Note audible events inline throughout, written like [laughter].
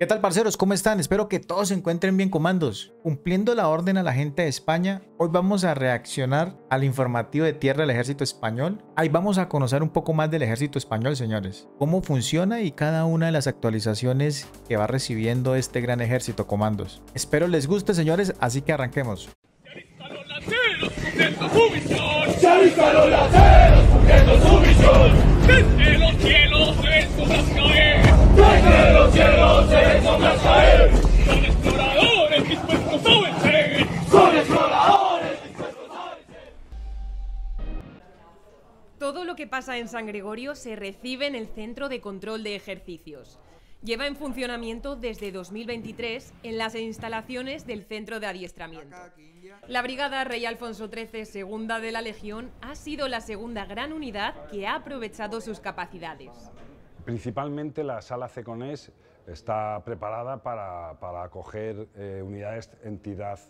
¿Qué tal, parceros? ¿Cómo están? Espero que todos se encuentren bien, comandos. Cumpliendo la orden a la gente de España, hoy vamos a reaccionar al informativo de tierra del ejército español. Ahí vamos a conocer un poco más del ejército español, señores. Cómo funciona y cada una de las actualizaciones que va recibiendo este gran ejército, comandos. Espero les guste, señores, así que arranquemos. los los exploradores Todo lo que pasa en San Gregorio se recibe en el Centro de Control de Ejercicios. Lleva en funcionamiento desde 2023 en las instalaciones del Centro de Adiestramiento. La Brigada Rey Alfonso XIII, segunda de la Legión, ha sido la segunda gran unidad que ha aprovechado sus capacidades. Principalmente la sala CECONES está preparada para, acoger eh, unidades, entidad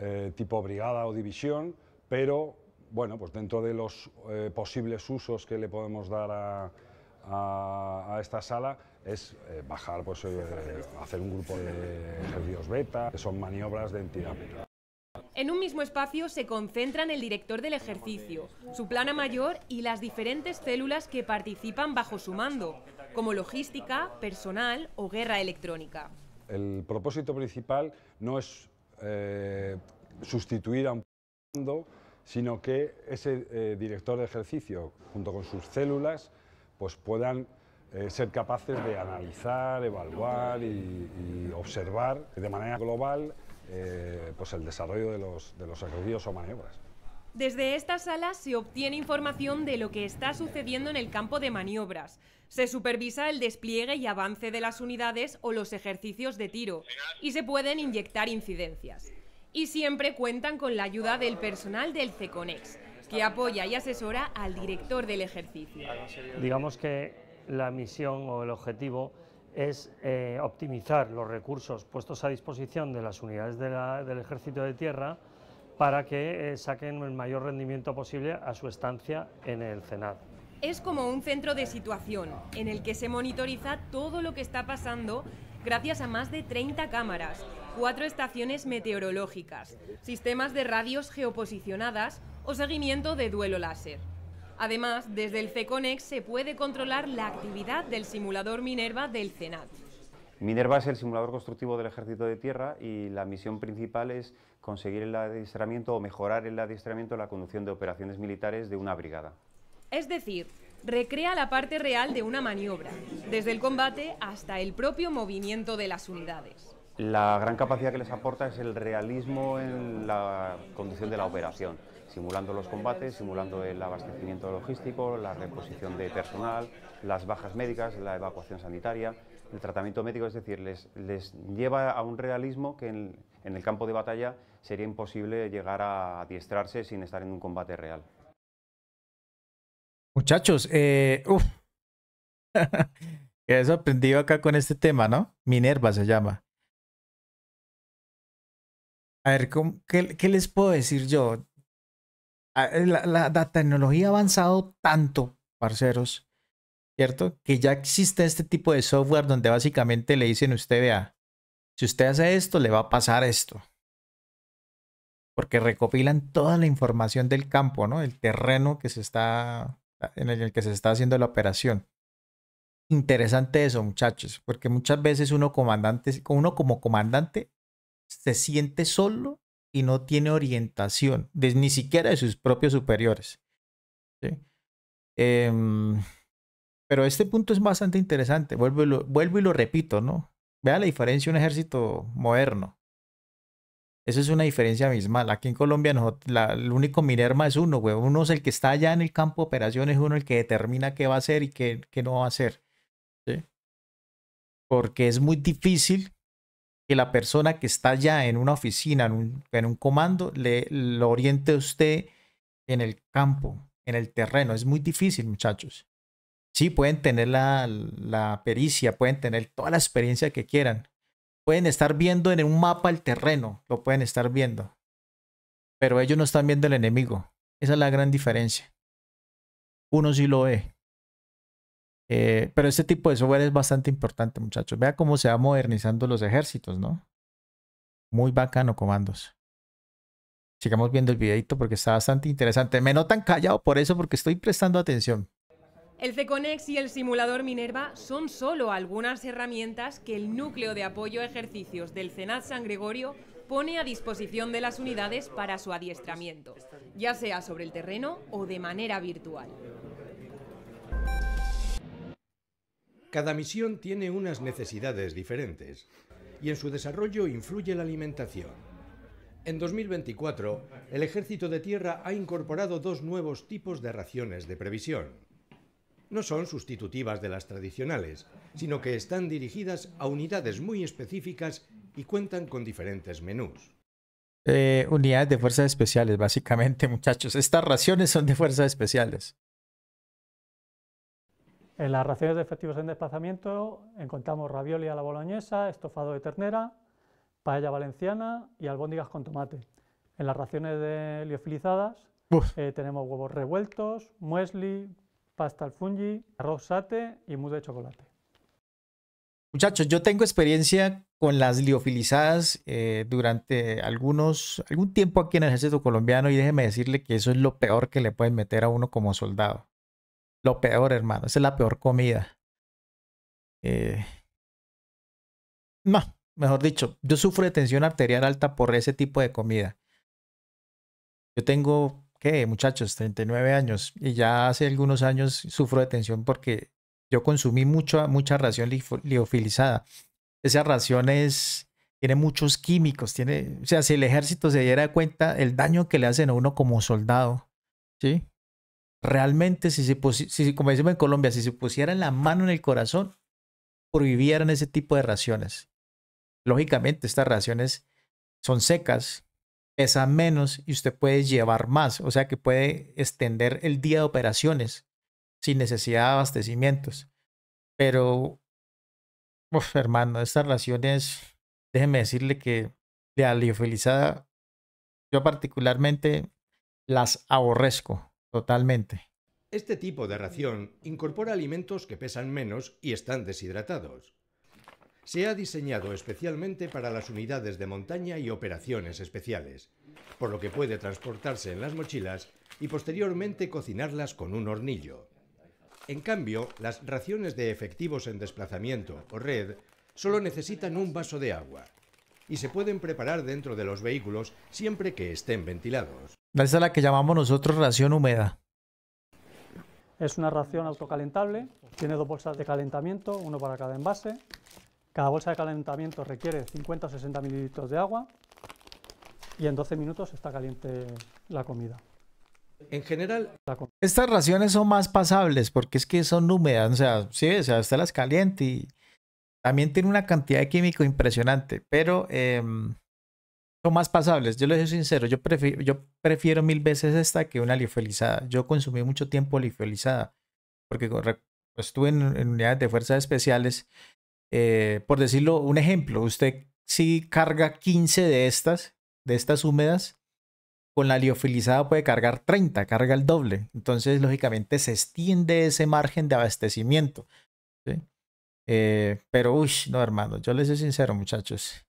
eh, tipo brigada o división, pero bueno, pues dentro de los eh, posibles usos que le podemos dar a, esta sala es bajar, pues hacer un grupo de ejercicios beta, que son maniobras de entidad. En un mismo espacio se concentran el director del ejercicio, su plana mayor y las diferentes células que participan bajo su mando, como logística, personal o guerra electrónica. El propósito principal no es eh, sustituir a un mando, sino que ese eh, director de ejercicio, junto con sus células, pues puedan eh, ser capaces de analizar, evaluar y, y observar de manera global eh, pues el desarrollo de los, de los ejercicios o maniobras. Desde esta sala se obtiene información de lo que está sucediendo en el campo de maniobras. Se supervisa el despliegue y avance de las unidades o los ejercicios de tiro y se pueden inyectar incidencias. Y siempre cuentan con la ayuda del personal del CECONEX, que apoya y asesora al director del ejercicio. Digamos que la misión o el objetivo es eh, optimizar los recursos puestos a disposición de las unidades del Ejército de Tierra para que eh, saquen el mayor rendimiento posible a su estancia en el CENAD. Es como un centro de situación en el que se monitoriza todo lo que está pasando gracias a más de 30 cámaras, cuatro estaciones meteorológicas, sistemas de radios geoposicionadas o seguimiento de duelo láser. Además, desde el CECONEX se puede controlar la actividad del simulador Minerva del CENAT. Minerva es el simulador constructivo del Ejército de Tierra y la misión principal es conseguir el adiestramiento o mejorar el adiestramiento la conducción de operaciones militares de una brigada. Es decir, recrea la parte real de una maniobra, desde el combate hasta el propio movimiento de las unidades. La gran capacidad que les aporta es el realismo en la conducción de la operación simulando los combates, simulando el abastecimiento logístico, la reposición de personal, las bajas médicas, la evacuación sanitaria, el tratamiento médico, es decir, les, lleva a un realismo que en, el campo de batalla sería imposible llegar a adiestrarse sin estar en un combate real. Muchachos, eh, [laughs] sorprendido acá con este tema, ¿no? Minerva se llama. A ver, qué, les puedo decir yo? Ah, la, tecnología ha avanzado tanto, parceros, ¿cierto? Que ya existe este tipo de software donde básicamente le dicen a usted, vea, si usted hace esto, le va a pasar esto. Porque recopilan toda la información del campo, ¿no? El terreno que se está, en el que se está haciendo la operación. Interesante eso, muchachos, porque muchas veces uno, comandante, uno como comandante se siente solo y no tiene orientación, ni siquiera de sus propios superiores. Em, pero este punto es bastante interesante, vuelvo y, lo, repito, ¿no? Vea la diferencia de un ejército moderno. Esa es una diferencia abismal. Aquí en Colombia, el único Minerma es uno, Uno es el que está allá en el campo de operaciones, uno el que determina qué va a hacer y qué, no va a hacer. Porque es muy difícil que la persona que está ya en una oficina, en un, comando, le lo oriente usted en el campo, en el terreno. Es muy difícil, muchachos. Sí, pueden tener la, la pericia, pueden tener toda la experiencia que quieran. Pueden estar viendo en un mapa el terreno, lo pueden estar viendo. Pero ellos no están viendo el enemigo. Esa es la gran diferencia. Uno sí lo ve, eh, pero este tipo de software es bastante importante, muchachos. Vea cómo se va modernizando los ejércitos, ¿no? Muy bacano, comandos. Sigamos viendo el videito porque está bastante interesante. Me notan callado por eso porque estoy prestando atención. El CECONEX y el simulador Minerva son solo algunas herramientas que el núcleo de apoyo a ejercicios del CENAT San Gregorio pone a disposición de las unidades para su adiestramiento, ya sea sobre el terreno o de manera virtual. Cada misión tiene unas necesidades diferentes y en su desarrollo influye la alimentación. En 2024, el Ejército de Tierra ha incorporado dos nuevos tipos de raciones de previsión. No son sustitutivas de las tradicionales, sino que están dirigidas a unidades muy específicas y cuentan con diferentes menús. Eh, unidades de fuerzas especiales, básicamente, [laughs] muchachos. Estas raciones son de fuerzas especiales. En las raciones de efectivos en desplazamiento encontramos ravioli a la boloñesa, estofado de ternera, paella valenciana y albóndigas con tomate. En las raciones de liofilizadas eh, tenemos huevos revueltos, muesli, pasta al fungi, arroz sate y mousse de chocolate. Muchachos, yo tengo experiencia con las liofilizadas eh, durante algunos, algún tiempo aquí en el ejército colombiano y déjeme decirle que eso es lo peor que le pueden meter a uno como soldado. Lo peor, hermano. Esa es la peor comida. Eh, no, mejor dicho, yo sufro de tensión arterial alta por ese tipo de comida. Yo tengo, ¿qué? Muchachos, 39 años y ya hace algunos años sufro de tensión porque yo consumí mucha, mucha ración liofilizada. Esa ración es, tiene muchos químicos, tiene, o sea, si el ejército se diera cuenta el daño que le hacen a uno como soldado, ¿sí? Realmente, si como decimos en Colombia, si se pusieran la mano en el corazón, prohibieran ese tipo de raciones. Lógicamente, estas raciones son secas, pesan menos y usted puede llevar más, o sea que puede extender el día de operaciones sin necesidad de abastecimientos. Pero, hermano, estas raciones, déjeme decirle que de aliofilizada, yo particularmente las aborrezco. Totalmente. Este tipo de ración incorpora alimentos que pesan menos y están deshidratados. Se ha diseñado especialmente para las unidades de montaña y operaciones especiales, por lo que puede transportarse en las mochilas y posteriormente cocinarlas con un hornillo. En cambio, las raciones de efectivos en desplazamiento o red solo necesitan un vaso de agua y se pueden preparar dentro de los vehículos siempre que estén ventilados. Esa es la que llamamos nosotros ración húmeda. Es una ración autocalentable, tiene dos bolsas de calentamiento, uno para cada envase. Cada bolsa de calentamiento requiere 50 o 60 mililitros de agua y en 12 minutos está caliente la comida. En general, estas raciones son más pasables porque es que son húmedas, o sea, sí, o sea, está las caliente y también tiene una cantidad de químico impresionante, pero em, son más pasables. Yo les soy sincero, yo prefiero, mil veces esta que una liofilizada. Yo consumí mucho tiempo liofilizada porque estuve en, unidades de fuerzas especiales. Eh, por decirlo, un ejemplo, usted si carga 15 de estas, de estas húmedas, con la liofilizada puede cargar 30, carga el doble. Entonces, lógicamente, se extiende ese margen de abastecimiento. Eh, pero, uy, no, hermano, yo les soy sincero, muchachos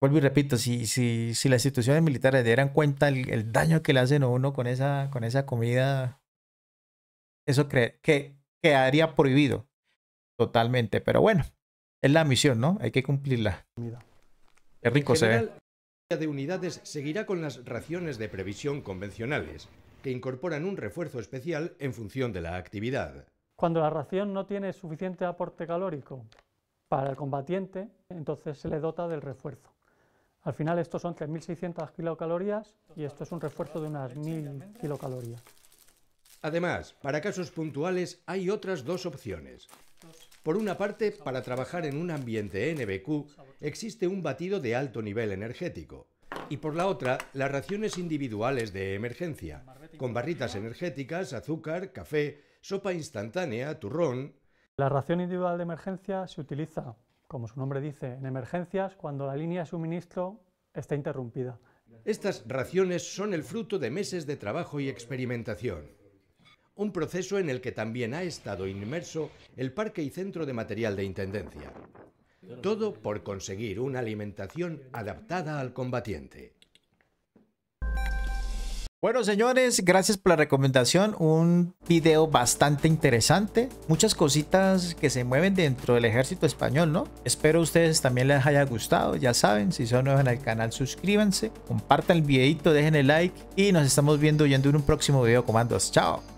vuelvo y repito, si, si, si las instituciones militares dieran cuenta el, daño que le hacen a uno con esa, con esa comida, eso cree, que quedaría prohibido totalmente. Pero bueno, es la misión, ¿no? Hay que cumplirla. Es rico se ve. La de unidades seguirá con las raciones de previsión convencionales, que incorporan un refuerzo especial en función de la actividad. Cuando la ración no tiene suficiente aporte calórico para el combatiente, entonces se le dota del refuerzo. Al final estos son 3.600 kilocalorías y esto es un refuerzo de unas 1.000 kilocalorías. Además, para casos puntuales hay otras dos opciones. Por una parte, para trabajar en un ambiente NBQ existe un batido de alto nivel energético. Y por la otra, las raciones individuales de emergencia, con barritas energéticas, azúcar, café, sopa instantánea, turrón. La ración individual de emergencia se utiliza como su nombre dice, en emergencias cuando la línea de suministro está interrumpida. Estas raciones son el fruto de meses de trabajo y experimentación. Un proceso en el que también ha estado inmerso el Parque y Centro de Material de Intendencia. Todo por conseguir una alimentación adaptada al combatiente. Bueno, señores, gracias por la recomendación. Un video bastante interesante. Muchas cositas que se mueven dentro del ejército español, ¿no? Espero ustedes también les haya gustado. Ya saben, si son nuevos en el canal, suscríbanse, compartan el videito, dejen el like y nos estamos viendo yendo en un próximo video, comandos. Chao.